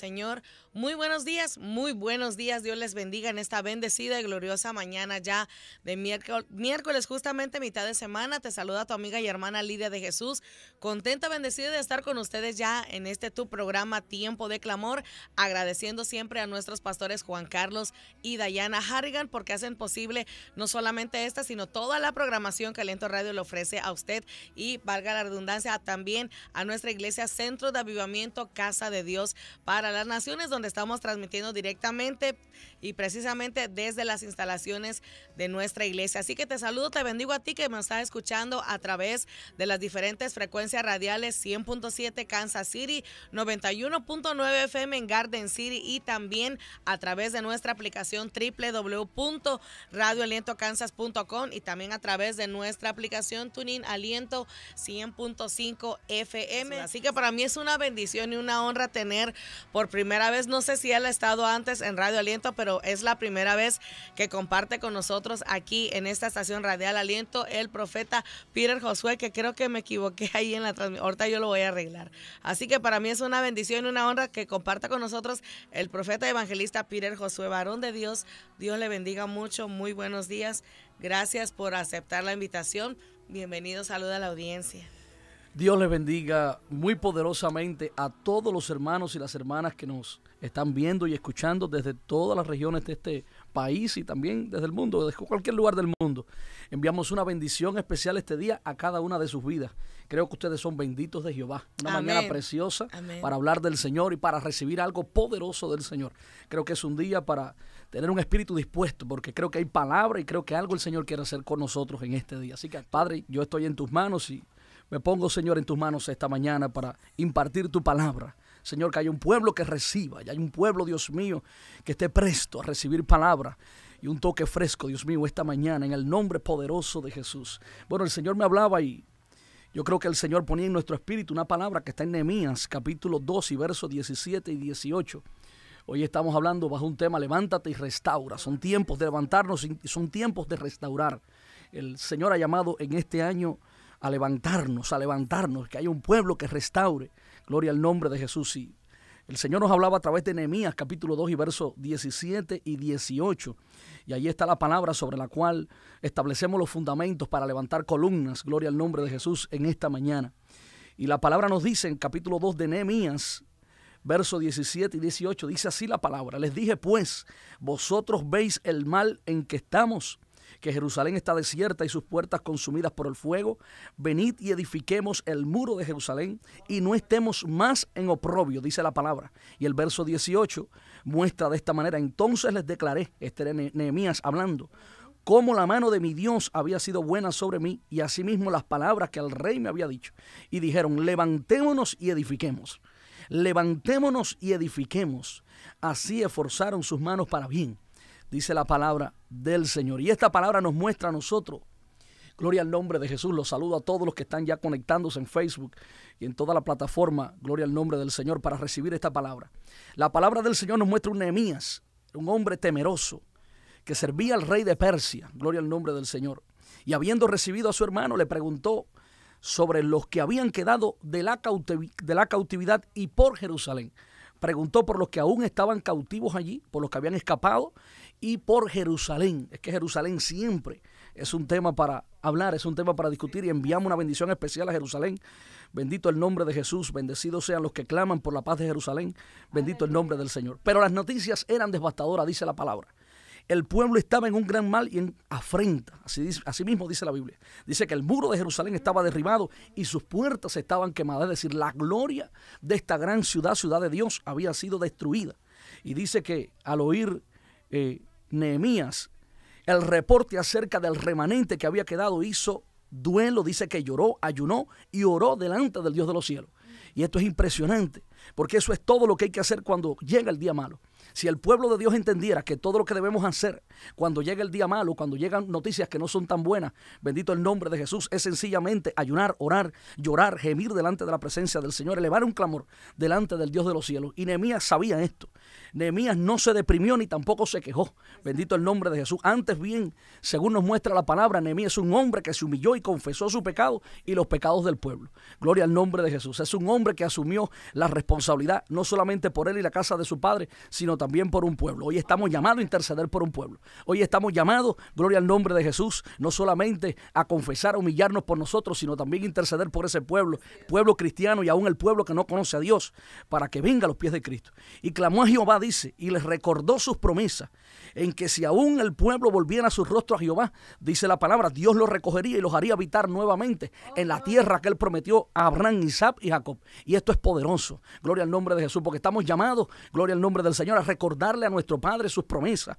Señor muy buenos días, muy buenos días. Dios les bendiga en esta bendecida y gloriosa mañana ya de miércoles, miércoles justamente mitad de semana. Te saluda tu amiga y hermana Lidia de Jesús. Contenta, bendecida de estar con ustedes ya en este tu programa Tiempo de Clamor. Agradeciendo siempre a nuestros pastores Juan Carlos y Dayana Harrigan porque hacen posible no solamente esta, sino toda la programación que Aliento Radio le ofrece a usted y, valga la redundancia, también a nuestra iglesia Centro de Avivamiento Casa de Dios para las Naciones, donde estamos transmitiendo directamente y precisamente desde las instalaciones de nuestra iglesia. Así que te saludo, te bendigo a ti que me estás escuchando a través de las diferentes frecuencias radiales 100.7 Kansas City, 91.9 FM en Garden City y también a través de nuestra aplicación www.radioalientokansas.com y también a través de nuestra aplicación Tuning Aliento 100.5 FM. Así que para mí es una bendición y una honra tener por primera vez no sé si él ha estado antes en Radio Aliento, pero es la primera vez que comparte con nosotros aquí en esta estación Radial Aliento el profeta Peter Josué, que creo que me equivoqué ahí en la transmisión. Ahorita yo lo voy a arreglar. Así que para mí es una bendición y una honra que comparta con nosotros el profeta evangelista Peter Josué, varón de Dios. Dios le bendiga mucho. Muy buenos días. Gracias por aceptar la invitación. Bienvenido, saluda a la audiencia. Dios les bendiga muy poderosamente a todos los hermanos y las hermanas que nos están viendo y escuchando desde todas las regiones de este país y también desde el mundo, desde cualquier lugar del mundo. Enviamos una bendición especial este día a cada una de sus vidas. Creo que ustedes son benditos de Jehová. Una manera preciosa para hablar del Señor y para recibir algo poderoso del Señor. Creo que es un día para tener un espíritu dispuesto, porque creo que hay palabra y creo que algo el Señor quiere hacer con nosotros en este día. Así que, Padre, yo estoy en tus manos y me pongo, Señor, en tus manos esta mañana para impartir tu palabra. Señor, que haya un pueblo que reciba, y hay un pueblo, Dios mío, que esté presto a recibir palabra y un toque fresco, Dios mío, esta mañana, en el nombre poderoso de Jesús. Bueno, el Señor me hablaba y yo creo que el Señor ponía en nuestro espíritu una palabra que está en Nehemías, capítulo 2 y versos 17 y 18. Hoy estamos hablando bajo un tema, levántate y restaura. Son tiempos de levantarnos y son tiempos de restaurar. El Señor ha llamado en este año a levantarnos, a levantarnos, que haya un pueblo que restaure. Gloria al nombre de Jesús. Y el Señor nos hablaba a través de Nehemías, capítulo 2 y versos 17 y 18. Y ahí está la palabra sobre la cual establecemos los fundamentos para levantar columnas. Gloria al nombre de Jesús en esta mañana. Y la palabra nos dice en capítulo 2 de Nehemías, verso 17 y 18, dice así la palabra. Les dije pues, vosotros veis el mal en que estamos que Jerusalén está desierta y sus puertas consumidas por el fuego. Venid y edifiquemos el muro de Jerusalén y no estemos más en oprobio, dice la palabra. Y el verso 18 muestra de esta manera, entonces les declaré, este era Nehemías hablando, cómo la mano de mi Dios había sido buena sobre mí y asimismo las palabras que el rey me había dicho. Y dijeron, levantémonos y edifiquemos. Levantémonos y edifiquemos. Así esforzaron sus manos para bien dice la palabra del Señor. Y esta palabra nos muestra a nosotros. Gloria al nombre de Jesús. Los saludo a todos los que están ya conectándose en Facebook y en toda la plataforma. Gloria al nombre del Señor para recibir esta palabra. La palabra del Señor nos muestra un Nehemías, un hombre temeroso que servía al rey de Persia. Gloria al nombre del Señor. Y habiendo recibido a su hermano, le preguntó sobre los que habían quedado de la, de la cautividad y por Jerusalén preguntó por los que aún estaban cautivos allí, por los que habían escapado, y por Jerusalén. Es que Jerusalén siempre es un tema para hablar, es un tema para discutir y enviamos una bendición especial a Jerusalén. Bendito el nombre de Jesús, bendecidos sean los que claman por la paz de Jerusalén, bendito el nombre del Señor. Pero las noticias eran devastadoras, dice la palabra. El pueblo estaba en un gran mal y en afrenta, así, mismo dice la Biblia. Dice que el muro de Jerusalén estaba derribado y sus puertas estaban quemadas, es decir, la gloria de esta gran ciudad, ciudad de Dios, había sido destruida. Y dice que al oír eh, Nehemías, el reporte acerca del remanente que había quedado hizo duelo, dice que lloró, ayunó y oró delante del Dios de los cielos. Y esto es impresionante, porque eso es todo lo que hay que hacer cuando llega el día malo. Si el pueblo de Dios entendiera que todo lo que debemos hacer cuando llega el día malo, cuando llegan noticias que no son tan buenas, bendito el nombre de Jesús, es sencillamente ayunar, orar, llorar, gemir delante de la presencia del Señor, elevar un clamor delante del Dios de los cielos. Y Nehemías sabía esto. Nehemías no se deprimió ni tampoco se quejó. Bendito el nombre de Jesús. Antes bien, según nos muestra la palabra, Nehemías es un hombre que se humilló y confesó su pecado y los pecados del pueblo. Gloria al nombre de Jesús. Es un hombre que asumió la responsabilidad, no solamente por él y la casa de su padre, sino también por un pueblo. Hoy estamos llamados a interceder por un pueblo. Hoy estamos llamados, gloria al nombre de Jesús, no solamente a confesar, a humillarnos por nosotros, sino también interceder por ese pueblo, pueblo cristiano y aún el pueblo que no conoce a Dios, para que venga a los pies de Cristo. Y clamó a Jehová, dice, y les recordó sus promesas, en que si aún el pueblo volviera a su rostro a Jehová, dice la palabra, Dios los recogería y los haría habitar nuevamente en la tierra que él prometió a Abraham, Isaac y Jacob. Y esto es poderoso. Gloria al nombre de Jesús, porque estamos llamados, gloria al nombre del Señor, a recordarle a nuestro Padre sus promesas.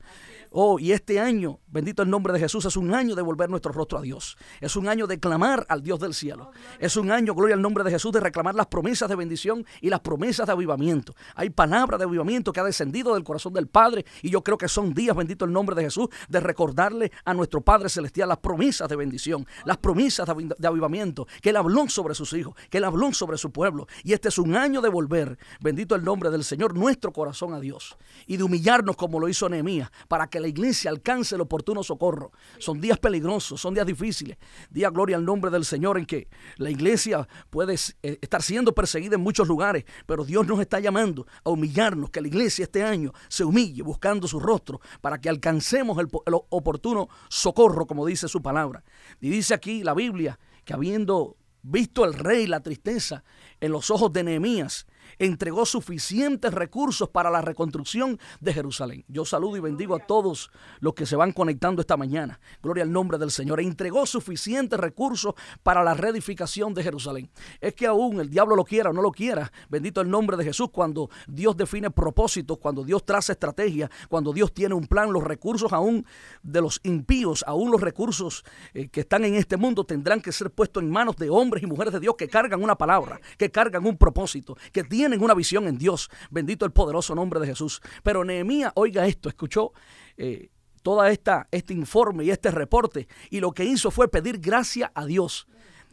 Oh, y este año, bendito el nombre de Jesús, es un año de volver nuestro rostro a Dios. Es un año de clamar al Dios del cielo. Es un año, gloria al nombre de Jesús, de reclamar las promesas de bendición y las promesas de avivamiento. Hay palabra de avivamiento que ha descendido del corazón del Padre y yo creo que son días, bendito el nombre de Jesús, de recordarle a nuestro Padre Celestial las promesas de bendición, las promesas de avivamiento que Él habló sobre sus hijos, que Él habló sobre su pueblo. Y este es un año de volver, bendito el nombre del Señor, nuestro corazón a Dios y de humillarnos como lo hizo Nehemías, para que la iglesia alcance el oportuno socorro. Son días peligrosos, son días difíciles. Día gloria al nombre del Señor en que la iglesia puede eh, estar siendo perseguida en muchos lugares, pero Dios nos está llamando a humillarnos, que la iglesia este año se humille buscando su rostro para que alcancemos el, oportuno socorro, como dice su palabra. Y dice aquí la Biblia que habiendo visto el rey la tristeza en los ojos de Nehemías, entregó suficientes recursos para la reconstrucción de Jerusalén. Yo saludo y bendigo a todos los que se van conectando esta mañana. Gloria al nombre del Señor. Entregó suficientes recursos para la reedificación de Jerusalén. Es que aún el diablo lo quiera o no lo quiera, bendito el nombre de Jesús, cuando Dios define propósitos, cuando Dios traza estrategia, cuando Dios tiene un plan, los recursos aún de los impíos, aún los recursos eh, que están en este mundo tendrán que ser puestos en manos de hombres y mujeres de Dios que cargan una palabra, que cargan un propósito, que tienen tienen una visión en Dios. Bendito el poderoso nombre de Jesús. Pero Nehemías, oiga esto, escuchó. todo eh, toda esta este informe y este reporte y lo que hizo fue pedir gracia a Dios.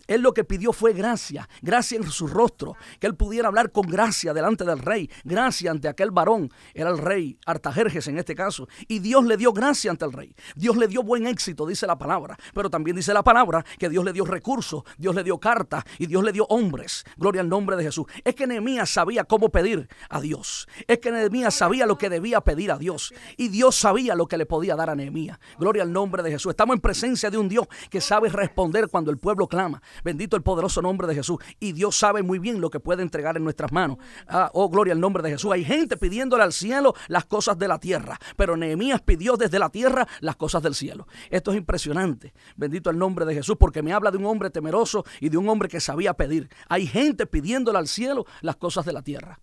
Él lo que pidió fue gracia, gracia en su rostro, que él pudiera hablar con gracia delante del rey, gracia ante aquel varón, era el rey Artajerjes en este caso, y Dios le dio gracia ante el rey. Dios le dio buen éxito, dice la palabra, pero también dice la palabra que Dios le dio recursos, Dios le dio cartas y Dios le dio hombres. Gloria al nombre de Jesús. Es que Nehemías sabía cómo pedir a Dios. Es que Nehemías sabía lo que debía pedir a Dios y Dios sabía lo que le podía dar a Nehemías. Gloria al nombre de Jesús. Estamos en presencia de un Dios que sabe responder cuando el pueblo clama. Bendito el poderoso nombre de Jesús. Y Dios sabe muy bien lo que puede entregar en nuestras manos. Ah, oh, gloria al nombre de Jesús. Hay gente pidiéndole al cielo las cosas de la tierra. Pero Nehemías pidió desde la tierra las cosas del cielo. Esto es impresionante. Bendito el nombre de Jesús porque me habla de un hombre temeroso y de un hombre que sabía pedir. Hay gente pidiéndole al cielo las cosas de la tierra.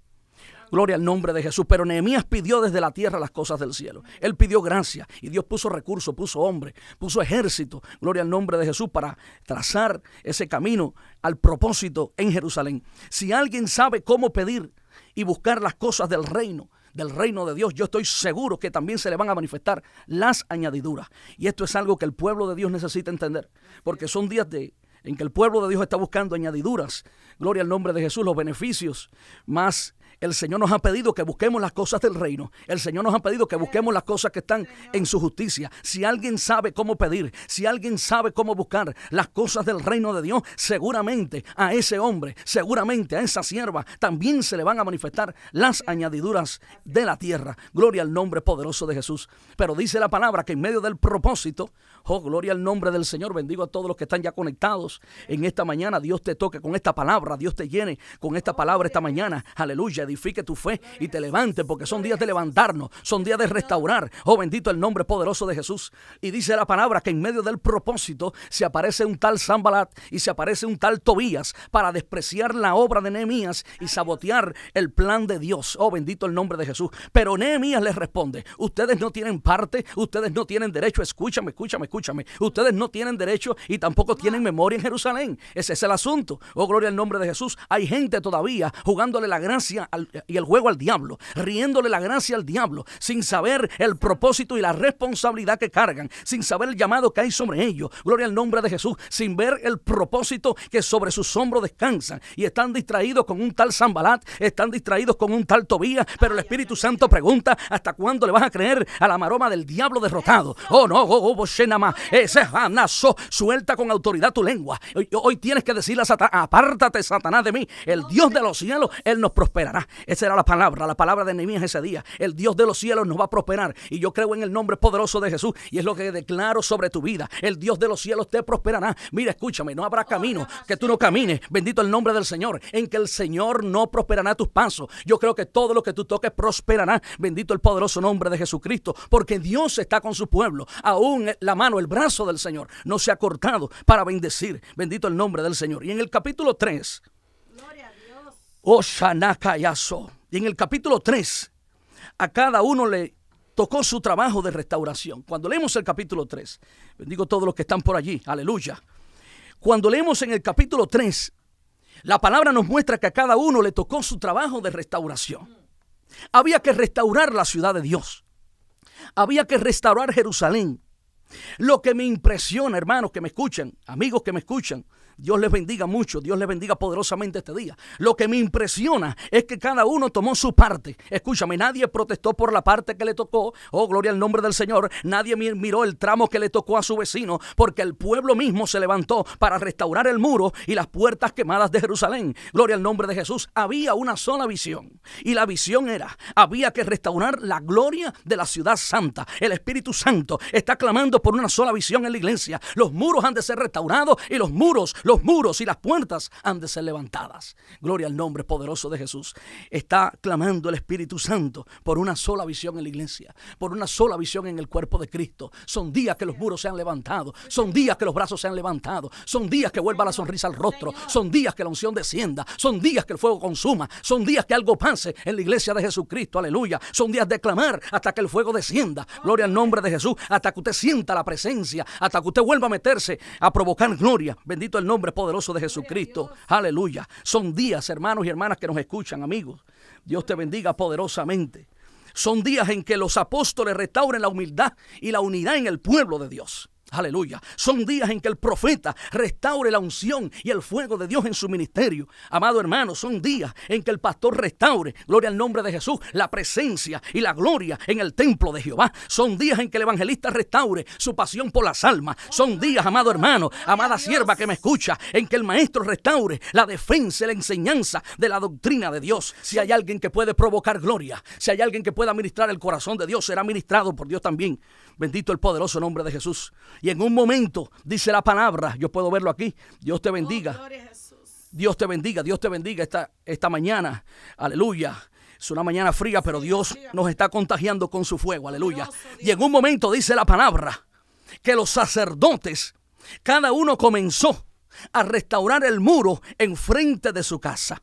Gloria al nombre de Jesús. Pero Nehemías pidió desde la tierra las cosas del cielo. Él pidió gracia y Dios puso recursos, puso hombres, puso ejército. Gloria al nombre de Jesús para trazar ese camino al propósito en Jerusalén. Si alguien sabe cómo pedir y buscar las cosas del reino, del reino de Dios, yo estoy seguro que también se le van a manifestar las añadiduras. Y esto es algo que el pueblo de Dios necesita entender, porque son días de, en que el pueblo de Dios está buscando añadiduras. Gloria al nombre de Jesús, los beneficios más el Señor nos ha pedido que busquemos las cosas del reino. El Señor nos ha pedido que busquemos las cosas que están en su justicia. Si alguien sabe cómo pedir, si alguien sabe cómo buscar las cosas del reino de Dios, seguramente a ese hombre, seguramente a esa sierva, también se le van a manifestar las añadiduras de la tierra. Gloria al nombre poderoso de Jesús. Pero dice la palabra que en medio del propósito, oh, gloria al nombre del Señor, bendigo a todos los que están ya conectados en esta mañana. Dios te toque con esta palabra, Dios te llene con esta palabra esta mañana. Aleluya tu fe y te levante, porque son días de levantarnos, son días de restaurar. Oh, bendito el nombre poderoso de Jesús. Y dice la palabra que en medio del propósito se aparece un tal Zambalat y se aparece un tal Tobías para despreciar la obra de Nehemías y sabotear el plan de Dios. Oh, bendito el nombre de Jesús. Pero Nehemías les responde, ustedes no tienen parte, ustedes no tienen derecho, escúchame, escúchame, escúchame. Ustedes no tienen derecho y tampoco tienen memoria en Jerusalén. Ese es el asunto. Oh, gloria al nombre de Jesús. Hay gente todavía jugándole la gracia y el juego al diablo, riéndole la gracia al diablo, sin saber el propósito y la responsabilidad que cargan, sin saber el llamado que hay sobre ellos. Gloria al nombre de Jesús, sin ver el propósito que sobre sus hombros descansan y están distraídos con un tal Zambalat, están distraídos con un tal Tobías, pero el Espíritu Santo pregunta, ¿hasta cuándo le vas a creer a la maroma del diablo derrotado? Oh no, oh, oh, Boshenama, ese Hanazo, suelta con autoridad tu lengua. Hoy, hoy tienes que decirle a Satanás, apártate Satanás de mí, el Dios de los cielos, Él nos prosperará. Esa era la palabra, la palabra de Nehemías ese día. El Dios de los cielos nos va a prosperar. Y yo creo en el nombre poderoso de Jesús. Y es lo que declaro sobre tu vida. El Dios de los cielos te prosperará. Mira, escúchame, no habrá camino que tú no camines. Bendito el nombre del Señor. En que el Señor no prosperará tus pasos. Yo creo que todo lo que tú toques prosperará. Bendito el poderoso nombre de Jesucristo. Porque Dios está con su pueblo. Aún la mano, el brazo del Señor no se ha cortado para bendecir. Bendito el nombre del Señor. Y en el capítulo 3. Gloria Oh, y en el capítulo 3, a cada uno le tocó su trabajo de restauración. Cuando leemos el capítulo 3, bendigo a todos los que están por allí, aleluya. Cuando leemos en el capítulo 3, la palabra nos muestra que a cada uno le tocó su trabajo de restauración. Había que restaurar la ciudad de Dios. Había que restaurar Jerusalén. Lo que me impresiona, hermanos que me escuchan, amigos que me escuchan, Dios les bendiga mucho, Dios les bendiga poderosamente este día. Lo que me impresiona es que cada uno tomó su parte. Escúchame, nadie protestó por la parte que le tocó. Oh, gloria al nombre del Señor. Nadie miró el tramo que le tocó a su vecino, porque el pueblo mismo se levantó para restaurar el muro y las puertas quemadas de Jerusalén. Gloria al nombre de Jesús. Había una sola visión. Y la visión era, había que restaurar la gloria de la ciudad santa. El Espíritu Santo está clamando por una sola visión en la iglesia. Los muros han de ser restaurados y los muros los muros y las puertas han de ser levantadas. Gloria al nombre poderoso de Jesús. Está clamando el Espíritu Santo por una sola visión en la iglesia, por una sola visión en el cuerpo de Cristo. Son días que los muros se han levantado, son días que los brazos se han levantado, son días que vuelva la sonrisa al rostro, son días que la unción descienda, son días que el fuego consuma, son días que algo pase en la iglesia de Jesucristo. Aleluya. Son días de clamar hasta que el fuego descienda. Gloria al nombre de Jesús, hasta que usted sienta la presencia, hasta que usted vuelva a meterse a provocar gloria. Bendito el nombre Hombre poderoso de Jesucristo. Aleluya. Son días, hermanos y hermanas que nos escuchan, amigos. Dios te bendiga poderosamente. Son días en que los apóstoles restauren la humildad y la unidad en el pueblo de Dios. Aleluya. Son días en que el profeta restaure la unción y el fuego de Dios en su ministerio. Amado hermano, son días en que el pastor restaure, gloria al nombre de Jesús, la presencia y la gloria en el templo de Jehová. Son días en que el evangelista restaure su pasión por las almas. Son días, amado hermano, amada sierva que me escucha, en que el maestro restaure la defensa y la enseñanza de la doctrina de Dios. Si hay alguien que puede provocar gloria, si hay alguien que pueda ministrar el corazón de Dios, será ministrado por Dios también. Bendito el poderoso nombre de Jesús. Y en un momento dice la palabra, yo puedo verlo aquí. Dios te bendiga. Oh, Dios te bendiga, Dios te bendiga esta, esta mañana. Aleluya. Es una mañana fría, pero Dios nos está contagiando con su fuego. Aleluya. Y en un momento dice la palabra que los sacerdotes, cada uno comenzó a restaurar el muro enfrente de su casa.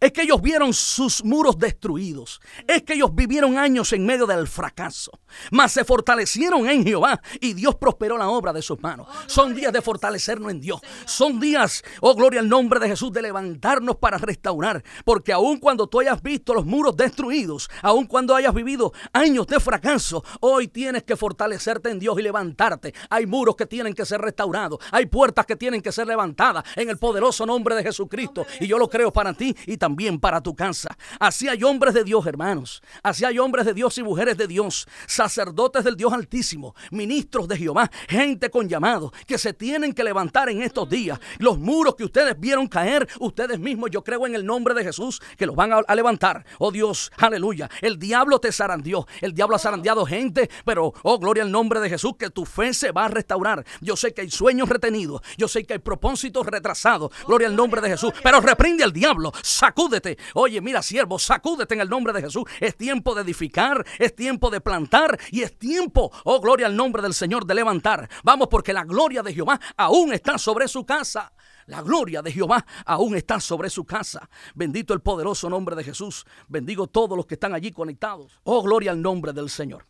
Es que ellos vieron sus muros destruidos. Es que ellos vivieron años en medio del fracaso. Mas se fortalecieron en Jehová y Dios prosperó la obra de sus manos. Oh, Son días de fortalecernos en Dios. Son días, oh gloria al nombre de Jesús, de levantarnos para restaurar. Porque aun cuando tú hayas visto los muros destruidos, aun cuando hayas vivido años de fracaso, hoy tienes que fortalecerte en Dios y levantarte. Hay muros que tienen que ser restaurados. Hay puertas que tienen que ser levantadas en el poderoso nombre de Jesucristo. Y yo lo creo para ti y también también para tu casa. Así hay hombres de Dios, hermanos. Así hay hombres de Dios y mujeres de Dios, sacerdotes del Dios Altísimo, ministros de Jehová, gente con llamado, que se tienen que levantar en estos días. Los muros que ustedes vieron caer, ustedes mismos, yo creo en el nombre de Jesús, que los van a, levantar. Oh Dios, aleluya. El diablo te zarandeó, el diablo ha zarandeado gente, pero oh gloria al nombre de Jesús, que tu fe se va a restaurar. Yo sé que hay sueños retenidos, yo sé que hay propósitos retrasados. Gloria al nombre de Jesús, pero reprende al diablo, sacúdete. Oye, mira, siervo, sacúdete en el nombre de Jesús. Es tiempo de edificar, es tiempo de plantar y es tiempo, oh gloria al nombre del Señor, de levantar. Vamos, porque la gloria de Jehová aún está sobre su casa. La gloria de Jehová aún está sobre su casa. Bendito el poderoso nombre de Jesús. Bendigo todos los que están allí conectados. Oh, gloria al nombre del Señor.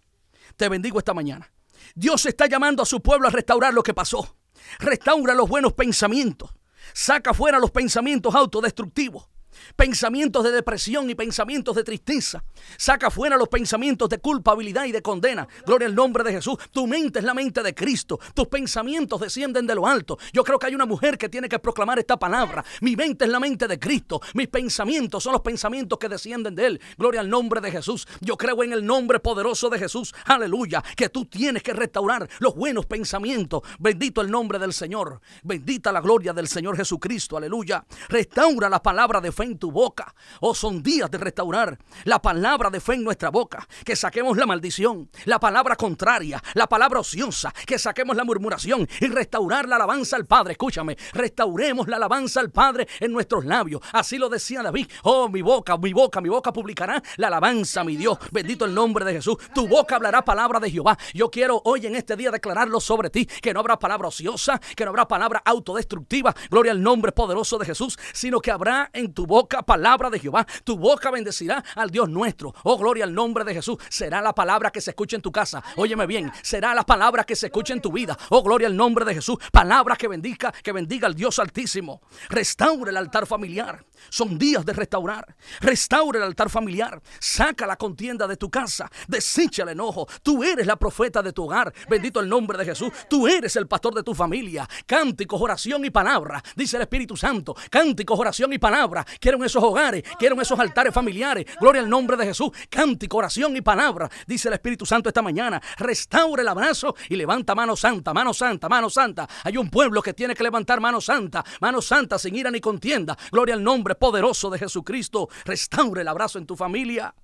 Te bendigo esta mañana. Dios está llamando a su pueblo a restaurar lo que pasó. Restaura los buenos pensamientos. Saca fuera los pensamientos autodestructivos pensamientos de depresión y pensamientos de tristeza. Saca fuera los pensamientos de culpabilidad y de condena. Gloria al nombre de Jesús. Tu mente es la mente de Cristo. Tus pensamientos descienden de lo alto. Yo creo que hay una mujer que tiene que proclamar esta palabra. Mi mente es la mente de Cristo. Mis pensamientos son los pensamientos que descienden de Él. Gloria al nombre de Jesús. Yo creo en el nombre poderoso de Jesús. Aleluya. Que tú tienes que restaurar los buenos pensamientos. Bendito el nombre del Señor. Bendita la gloria del Señor Jesucristo. Aleluya. Restaura la palabra de fe en tu boca. Oh, son días de restaurar la palabra de fe en nuestra boca. Que saquemos la maldición, la palabra contraria, la palabra ociosa. Que saquemos la murmuración y restaurar la alabanza al Padre. Escúchame, restauremos la alabanza al Padre en nuestros labios. Así lo decía David. Oh, mi boca, mi boca, mi boca publicará la alabanza, mi Dios. Bendito el nombre de Jesús. Tu boca hablará palabra de Jehová. Yo quiero hoy en este día declararlo sobre ti, que no habrá palabra ociosa, que no habrá palabra autodestructiva. Gloria al nombre poderoso de Jesús, sino que habrá en tu boca boca palabra de Jehová, tu boca bendecirá al Dios nuestro. Oh, gloria al nombre de Jesús. Será la palabra que se escuche en tu casa. Óyeme bien, será la palabra que se escuche en tu vida. Oh, gloria al nombre de Jesús. Palabra que bendiga, que bendiga al Dios altísimo. Restaure el altar familiar. Son días de restaurar. Restaura el altar familiar. Saca la contienda de tu casa. Desecha el enojo. Tú eres la profeta de tu hogar. Bendito el nombre de Jesús. Tú eres el pastor de tu familia. Cánticos, oración y palabra. Dice el Espíritu Santo. Cánticos, oración y palabra. Quiero esos hogares. Quiero esos altares familiares. Gloria al nombre de Jesús. cánticos, oración y palabra. Dice el Espíritu Santo esta mañana. Restaura el abrazo y levanta mano santa, mano santa, mano santa. Hay un pueblo que tiene que levantar mano santa, mano santa sin ira ni contienda. Gloria al nombre poderoso de Jesucristo, restaure el abrazo en tu familia.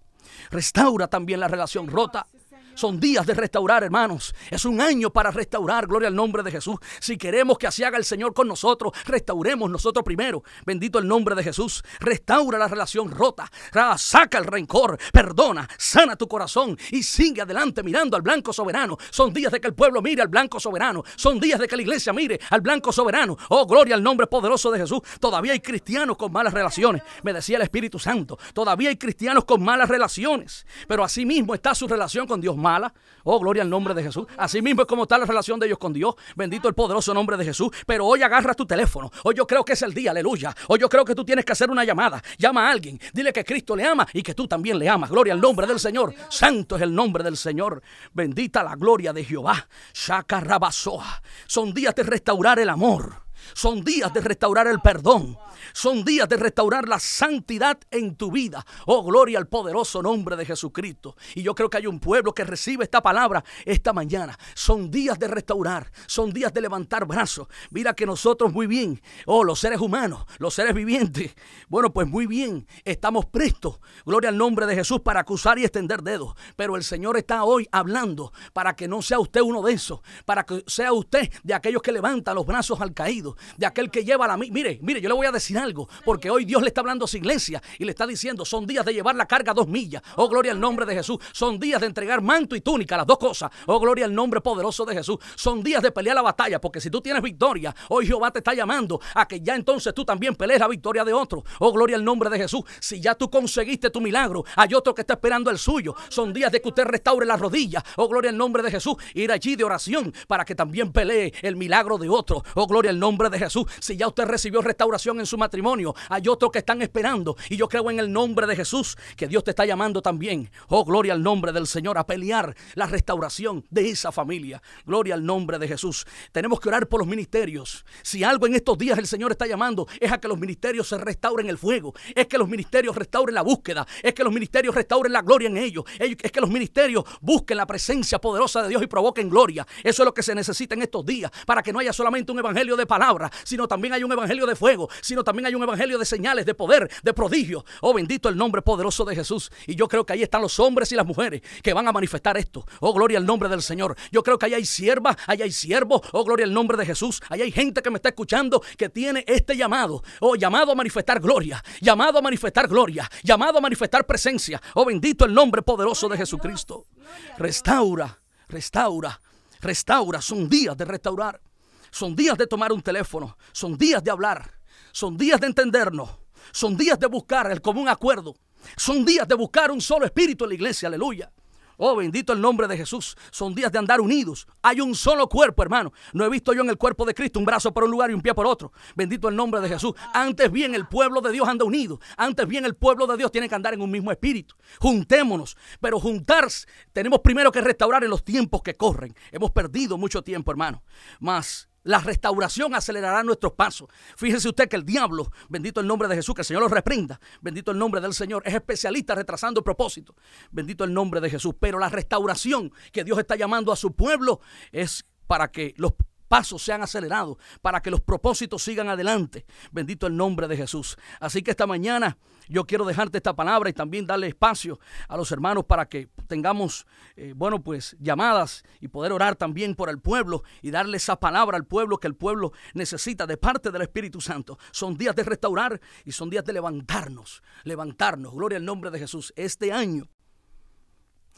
Restaura también la relación rota. Son días de restaurar, hermanos. Es un año para restaurar, gloria al nombre de Jesús. Si queremos que así haga el Señor con nosotros, restauremos nosotros primero. Bendito el nombre de Jesús. Restaura la relación rota. Saca el rencor. Perdona. Sana tu corazón. Y sigue adelante mirando al blanco soberano. Son días de que el pueblo mire al blanco soberano. Son días de que la iglesia mire al blanco soberano. Oh, gloria al nombre poderoso de Jesús. Todavía hay cristianos con malas relaciones. Me decía el Espíritu Santo. Todavía hay cristianos con malas relaciones. Pero así mismo está su relación con Dios mala, Oh, gloria al nombre de Jesús. Así mismo es como está la relación de ellos con Dios. Bendito el poderoso nombre de Jesús. Pero hoy agarra tu teléfono. Hoy yo creo que es el día, aleluya. Hoy yo creo que tú tienes que hacer una llamada. Llama a alguien. Dile que Cristo le ama y que tú también le amas. Gloria al nombre del Señor. Santo es el nombre del Señor. Bendita la gloria de Jehová. Shaka Rabasoa. Son días de restaurar el amor. Son días de restaurar el perdón. Son días de restaurar la santidad en tu vida. Oh, gloria al poderoso nombre de Jesucristo. Y yo creo que hay un pueblo que recibe esta palabra esta mañana. Son días de restaurar. Son días de levantar brazos. Mira que nosotros muy bien, oh, los seres humanos, los seres vivientes. Bueno, pues muy bien, estamos prestos. Gloria al nombre de Jesús para acusar y extender dedos. Pero el Señor está hoy hablando para que no sea usted uno de esos. Para que sea usted de aquellos que levantan los brazos al caído de aquel que lleva la... Mire, mire, yo le voy a decir algo, porque hoy Dios le está hablando a su iglesia y le está diciendo, son días de llevar la carga dos millas, oh gloria al nombre de Jesús, son días de entregar manto y túnica, las dos cosas, oh gloria al nombre poderoso de Jesús, son días de pelear la batalla, porque si tú tienes victoria, hoy Jehová te está llamando a que ya entonces tú también pelees la victoria de otro, oh gloria al nombre de Jesús, si ya tú conseguiste tu milagro, hay otro que está esperando el suyo, son días de que usted restaure las rodillas, oh gloria al nombre de Jesús, ir allí de oración para que también pelee el milagro de otro, oh gloria al nombre de Jesús. Si ya usted recibió restauración en su matrimonio, hay otros que están esperando. Y yo creo en el nombre de Jesús que Dios te está llamando también. Oh, gloria al nombre del Señor a pelear la restauración de esa familia. Gloria al nombre de Jesús. Tenemos que orar por los ministerios. Si algo en estos días el Señor está llamando es a que los ministerios se restauren el fuego. Es que los ministerios restauren la búsqueda. Es que los ministerios restauren la gloria en ellos. Es que los ministerios busquen la presencia poderosa de Dios y provoquen gloria. Eso es lo que se necesita en estos días para que no haya solamente un evangelio de palabra sino también hay un evangelio de fuego, sino también hay un evangelio de señales, de poder, de prodigio. Oh, bendito el nombre poderoso de Jesús. Y yo creo que ahí están los hombres y las mujeres que van a manifestar esto. Oh, gloria al nombre del Señor. Yo creo que ahí hay sierva, ahí hay siervos. Oh, gloria al nombre de Jesús. Ahí hay gente que me está escuchando que tiene este llamado. Oh, llamado a manifestar gloria, llamado a manifestar gloria, llamado a manifestar presencia. Oh, bendito el nombre poderoso de Jesucristo. Restaura, restaura, restaura. Son días de restaurar. Son días de tomar un teléfono, son días de hablar, son días de entendernos, son días de buscar el común acuerdo, son días de buscar un solo espíritu en la iglesia, aleluya. Oh, bendito el nombre de Jesús. Son días de andar unidos. Hay un solo cuerpo, hermano. No he visto yo en el cuerpo de Cristo un brazo por un lugar y un pie por otro. Bendito el nombre de Jesús. Antes bien el pueblo de Dios anda unido. Antes bien el pueblo de Dios tiene que andar en un mismo espíritu. Juntémonos. Pero juntarse tenemos primero que restaurar en los tiempos que corren. Hemos perdido mucho tiempo, hermano. más. La restauración acelerará nuestros pasos. Fíjese usted que el diablo, bendito el nombre de Jesús, que el Señor lo reprenda, bendito el nombre del Señor, es especialista retrasando el propósito. Bendito el nombre de Jesús. Pero la restauración que Dios está llamando a su pueblo es para que los pasos se han acelerado para que los propósitos sigan adelante. Bendito el nombre de Jesús. Así que esta mañana yo quiero dejarte esta palabra y también darle espacio a los hermanos para que tengamos, eh, bueno, pues llamadas y poder orar también por el pueblo y darle esa palabra al pueblo que el pueblo necesita de parte del Espíritu Santo. Son días de restaurar y son días de levantarnos, levantarnos. Gloria al nombre de Jesús. Este año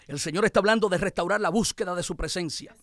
el Señor está hablando de restaurar la búsqueda de su presencia.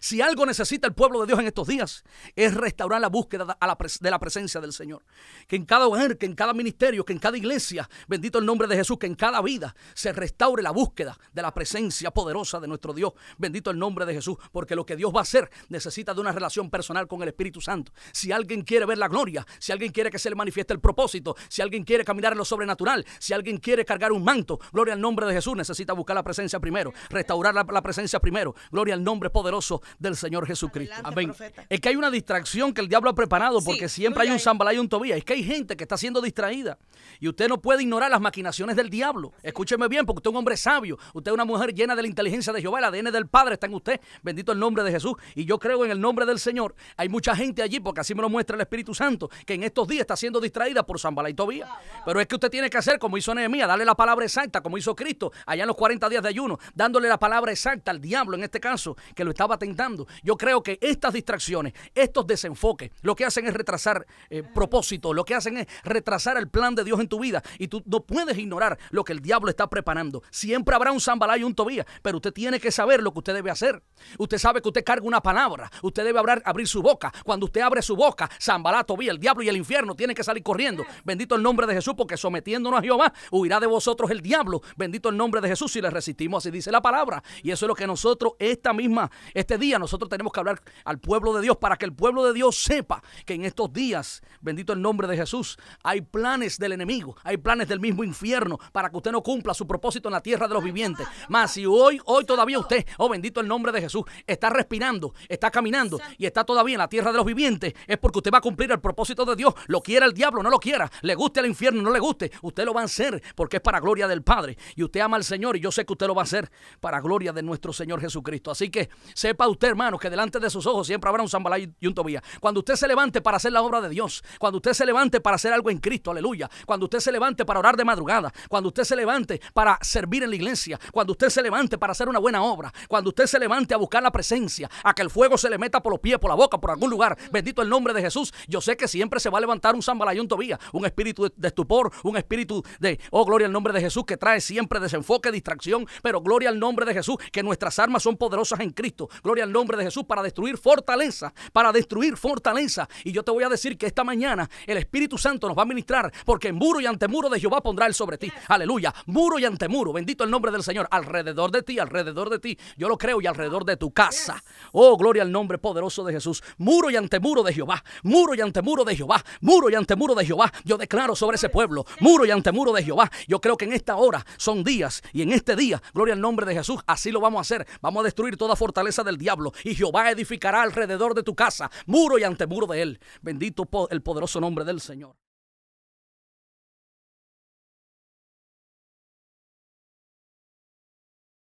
Si algo necesita el pueblo de Dios en estos días, es restaurar la búsqueda de la presencia del Señor. Que en cada hogar, que en cada ministerio, que en cada iglesia, bendito el nombre de Jesús, que en cada vida se restaure la búsqueda de la presencia poderosa de nuestro Dios. Bendito el nombre de Jesús, porque lo que Dios va a hacer necesita de una relación personal con el Espíritu Santo. Si alguien quiere ver la gloria, si alguien quiere que se le manifieste el propósito, si alguien quiere caminar en lo sobrenatural, si alguien quiere cargar un manto, gloria al nombre de Jesús, necesita buscar la presencia primero, restaurar la, la presencia primero. Gloria al nombre poderoso del Señor Jesucristo. Amén. Es que hay una distracción que el diablo ha preparado porque siempre hay un zambala y un tobía. Es que hay gente que está siendo distraída y usted no puede ignorar las maquinaciones del diablo. Escúcheme bien, porque usted es un hombre sabio, usted es una mujer llena de la inteligencia de Jehová, La ADN del Padre está en usted. Bendito el nombre de Jesús. Y yo creo en el nombre del Señor. Hay mucha gente allí, porque así me lo muestra el Espíritu Santo, que en estos días está siendo distraída por zambala y tobía. Pero es que usted tiene que hacer como hizo Nehemías, darle la palabra exacta, como hizo Cristo allá en los 40 días de ayuno, dándole la palabra exacta al diablo en este caso, que lo estaba tentando yo creo que estas distracciones, estos desenfoques, lo que hacen es retrasar propósitos, eh, propósito, lo que hacen es retrasar el plan de Dios en tu vida. Y tú no puedes ignorar lo que el diablo está preparando. Siempre habrá un Zambalá y un Tobía, pero usted tiene que saber lo que usted debe hacer. Usted sabe que usted carga una palabra, usted debe hablar, abrir su boca. Cuando usted abre su boca, Zambalá, Tobía, el diablo y el infierno tienen que salir corriendo. Bendito el nombre de Jesús, porque sometiéndonos a Jehová, huirá de vosotros el diablo. Bendito el nombre de Jesús si le resistimos, así dice la palabra. Y eso es lo que nosotros, esta misma, este día, nosotros tenemos que hablar al pueblo de Dios para que el pueblo de Dios sepa que en estos días, bendito el nombre de Jesús, hay planes del enemigo, hay planes del mismo infierno para que usted no cumpla su propósito en la tierra de los vivientes. Más si hoy, hoy todavía usted, oh bendito el nombre de Jesús, está respirando, está caminando y está todavía en la tierra de los vivientes, es porque usted va a cumplir el propósito de Dios, lo quiera el diablo, no lo quiera, le guste al infierno, no le guste, usted lo va a hacer porque es para gloria del Padre y usted ama al Señor y yo sé que usted lo va a hacer para gloria de nuestro Señor Jesucristo. Así que sepa usted usted, hermano, que delante de sus ojos siempre habrá un Sambalay y un Tobía. Cuando usted se levante para hacer la obra de Dios, cuando usted se levante para hacer algo en Cristo, aleluya, cuando usted se levante para orar de madrugada, cuando usted se levante para servir en la iglesia, cuando usted se levante para hacer una buena obra, cuando usted se levante a buscar la presencia, a que el fuego se le meta por los pies, por la boca, por algún lugar, bendito el nombre de Jesús, yo sé que siempre se va a levantar un Sambalay y un Tobía, un espíritu de estupor, un espíritu de, oh, gloria al nombre de Jesús, que trae siempre desenfoque, distracción, pero gloria al nombre de Jesús, que nuestras armas son poderosas en Cristo, gloria al nombre de Jesús para destruir fortaleza, para destruir fortaleza. Y yo te voy a decir que esta mañana el Espíritu Santo nos va a ministrar porque en muro y antemuro de Jehová pondrá él sobre ti. Aleluya, muro y antemuro bendito el nombre del Señor, alrededor de ti, alrededor de ti, yo lo creo y alrededor de tu casa. Oh, gloria al nombre poderoso de Jesús, muro y ante muro de Jehová, muro y ante muro de Jehová, muro y antemuro de Jehová, yo declaro sobre ese pueblo, muro y antemuro de Jehová. Yo creo que en esta hora son días y en este día, gloria al nombre de Jesús, así lo vamos a hacer. Vamos a destruir toda fortaleza del diablo y Jehová edificará alrededor de tu casa, muro y antemuro de él. Bendito el poderoso nombre del Señor.